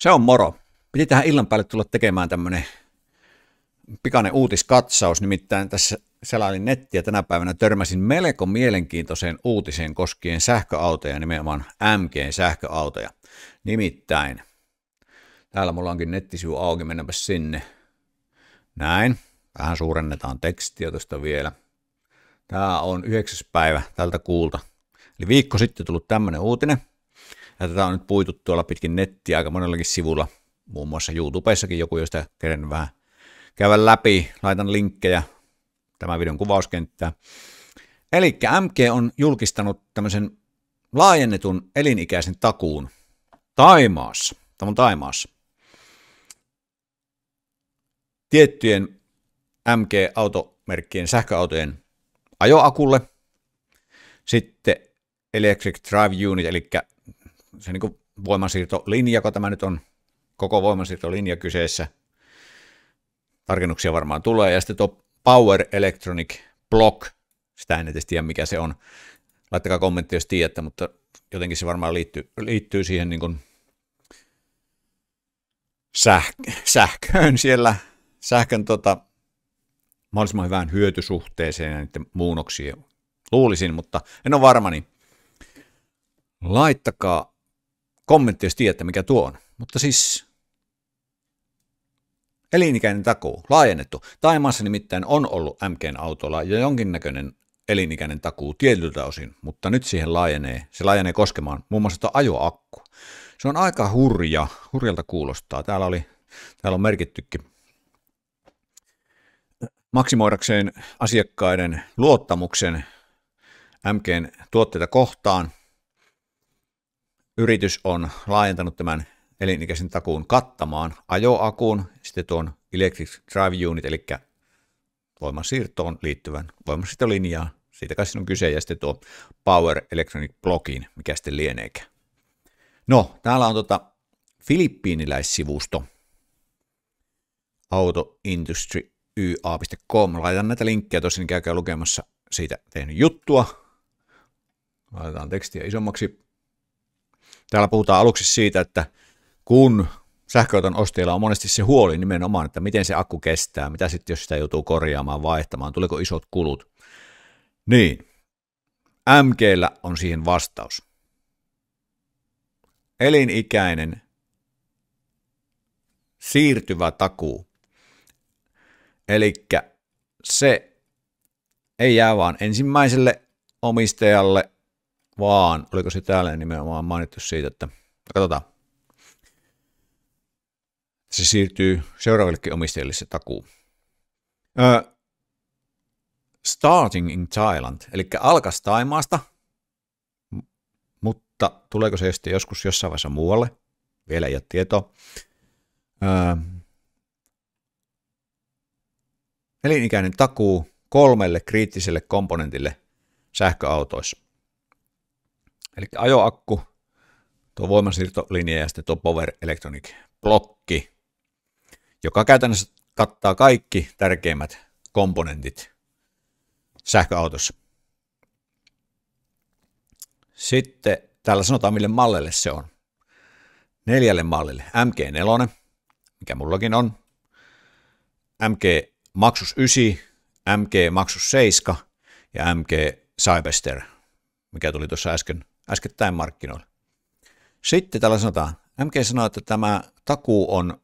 Se on moro. Piti tähän illan päälle tulla tekemään tämmöinen pikainen uutiskatsaus, nimittäin tässä selailin nettiä tänä päivänä törmäsin melko mielenkiintoiseen uutiseen koskien sähköautoja, nimenomaan MG-sähköautoja. Nimittäin, täällä mulla onkin nettisivu auki, mennäpä sinne. Näin, vähän suurennetaan tekstiä tuosta vielä. Tämä on 9. päivä tältä kuulta. Eli viikko sitten tullut tämmöinen uutinen. Ja tätä on nyt puitu tuolla pitkin nettiä aika monellakin sivulla, muun muassa YouTubessakin joku, josta keren vähän käydä läpi. Laitan linkkejä tämän videon kuvauskenttään. Eli MG on julkistanut tämmöisen laajennetun elinikäisen takuun Taimaassa. Tämä on Taimaassa. Tiettyjen MG-automerkkien sähköautojen ajoakulle. Sitten Electric Drive Unit, eli se niin voimansiirtolinja, kun tämä nyt on koko voimansiirtolinja kyseessä, tarkennuksia varmaan tulee, ja sitten tuo Power Electronic Block, sitä en edes tiedä mikä se on, laittakaa kommentti, jos tiedätte, mutta jotenkin se varmaan liittyy, liittyy siihen niin kuin säh- sähköön siellä, sähkön tota, mahdollisimman hyvään hyötysuhteeseen ja niiden muunoksiin, luulisin, mutta en ole varma, niin laittakaa kommentti, jos tiedätte, mikä tuo on. Mutta siis elinikäinen takuu, laajennettu. Taimaassa nimittäin on ollut MGn autolla jo jonkinnäköinen elinikäinen takuu tietyltä osin, mutta nyt siihen laajenee, se laajenee koskemaan muun muassa ajoakku. Se on aika hurja, hurjalta kuulostaa. Täällä, oli, täällä on merkittykin maksimoidakseen asiakkaiden luottamuksen MGn tuotteita kohtaan – yritys on laajentanut tämän elinikäisen takuun kattamaan ajoakun, sitten tuon Electric Drive Unit, eli voimansiirtoon liittyvän voimansiirtolinjaa, Siitä kai on kyse, ja sitten tuo Power Electronic Blockin, mikä sitten lieneekään. No, täällä on tota filippiiniläissivusto, autoindustry.ya.com. Laitan näitä linkkejä tosin käykää lukemassa siitä tehnyt juttua. Laitetaan tekstiä isommaksi. Täällä puhutaan aluksi siitä, että kun sähköauton ostajilla on monesti se huoli nimenomaan, että miten se akku kestää, mitä sitten jos sitä joutuu korjaamaan, vaihtamaan, tuleeko isot kulut. Niin, MGllä on siihen vastaus. Elinikäinen siirtyvä takuu. Eli se ei jää vaan ensimmäiselle omistajalle, vaan oliko se täällä nimenomaan mainittu siitä, että katsotaan. Se siirtyy seuraavillekin omistajille se takuu. Öö, starting in Thailand, eli alkas Taimaasta, mutta tuleeko se sitten joskus jossain vaiheessa muualle? Vielä ei ole tietoa. elinikäinen takuu kolmelle kriittiselle komponentille sähköautoissa. Eli ajoakku, tuo voimansiirtolinja ja sitten tuo Power Electronic blokki, joka käytännössä kattaa kaikki tärkeimmät komponentit sähköautossa. Sitten täällä sanotaan, mille mallille se on. Neljälle mallille. MG4, mikä mullakin on. MG Maxus 9, MG Maxus 7 ja MG Cyberster, mikä tuli tuossa äsken äskettäin markkinoilla. Sitten tällä sanotaan, MK sanoo, että tämä takuu on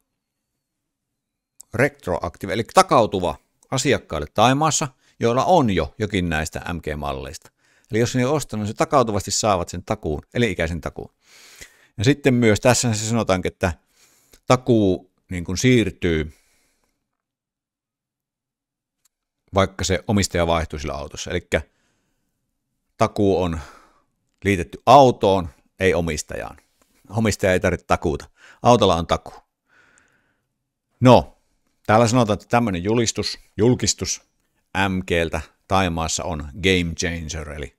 retroaktiivinen, eli takautuva asiakkaille Taimaassa, joilla on jo jokin näistä MG-malleista. Eli jos ne on ostanut, niin se takautuvasti saavat sen takuun, eli ikäisen takuun. Ja sitten myös tässä se sanotaan, että takuu niin kuin siirtyy, vaikka se omistaja vaihtuu sillä autossa. Eli takuu on liitetty autoon, ei omistajaan. Omistaja ei tarvitse takuuta. Autolla on taku. No, täällä sanotaan, että tämmöinen julistus, julkistus MGltä Taimaassa on game changer, eli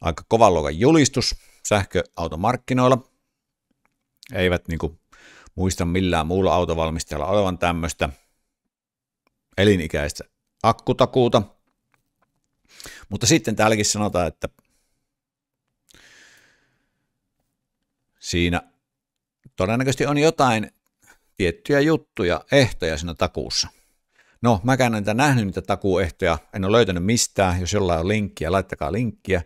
aika kovan luokan julistus sähköautomarkkinoilla. Eivät niinku muista millään muulla autovalmistajalla olevan tämmöistä elinikäistä akkutakuuta. Mutta sitten täälläkin sanotaan, että siinä todennäköisesti on jotain tiettyjä juttuja, ehtoja siinä takuussa. No, mä en nähnyt niitä takuuehtoja, en ole löytänyt mistään. Jos jollain on linkkiä, laittakaa linkkiä.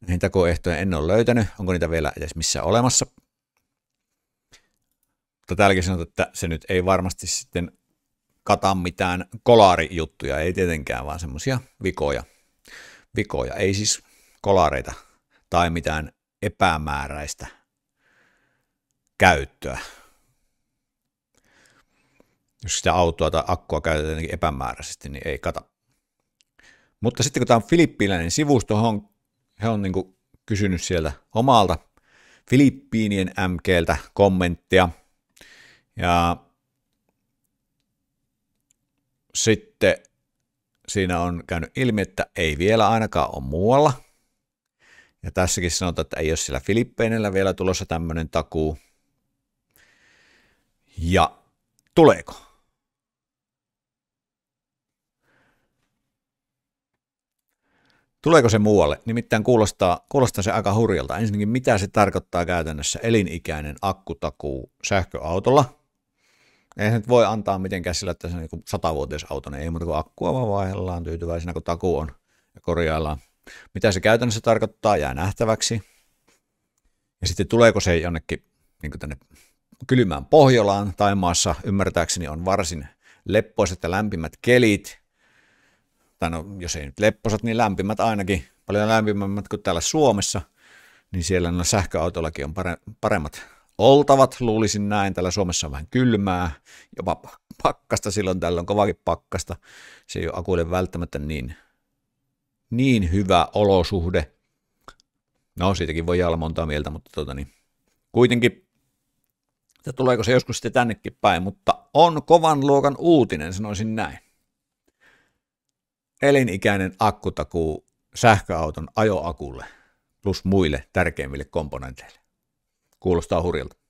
Näihin takuuehtoja en ole löytänyt. Onko niitä vielä edes missään olemassa? Mutta täälläkin sanotaan, että se nyt ei varmasti sitten kata mitään kolarijuttuja, ei tietenkään, vaan semmoisia vikoja. Vikoja, ei siis kolareita tai mitään epämääräistä käyttöä. Jos sitä autoa tai akkua käytetään epämääräisesti, niin ei kata. Mutta sitten kun tämä on filippiläinen sivusto, he on, he on niin kuin kysynyt sieltä omalta Filippiinien MGltä kommenttia. Ja sitten siinä on käynyt ilmi, että ei vielä ainakaan ole muualla. Ja tässäkin sanotaan, että ei ole sillä Filippeinellä vielä tulossa tämmöinen takuu. Ja tuleeko? Tuleeko se muualle? Nimittäin kuulostaa, kuulostaa se aika hurjalta. Ensinnäkin, mitä se tarkoittaa käytännössä elinikäinen akkutakuu sähköautolla – ei nyt voi antaa mitenkään sillä, että se on niin satavuotias auto, niin ei muuta kuin akkua vaan vaihdellaan tyytyväisenä, kun taku on ja korjaillaan. Mitä se käytännössä tarkoittaa, jää nähtäväksi. Ja sitten tuleeko se jonnekin niin tänne kylmään Pohjolaan. Taimaassa ymmärtääkseni on varsin leppoiset ja lämpimät kelit. Tai no, jos ei nyt lepposat, niin lämpimät ainakin. Paljon lämpimämmät kuin täällä Suomessa. Niin siellä no sähköautollakin on paremmat oltavat, luulisin näin. Täällä Suomessa on vähän kylmää, jopa pakkasta silloin tällä on kovakin pakkasta. Se ei ole akuille välttämättä niin, niin hyvä olosuhde. No, siitäkin voi olla montaa mieltä, mutta tota niin, kuitenkin että tuleeko se joskus sitten tännekin päin, mutta on kovan luokan uutinen, sanoisin näin. Elinikäinen akkutakuu sähköauton ajoakulle plus muille tärkeimmille komponenteille. Kuulostaa hurjalta.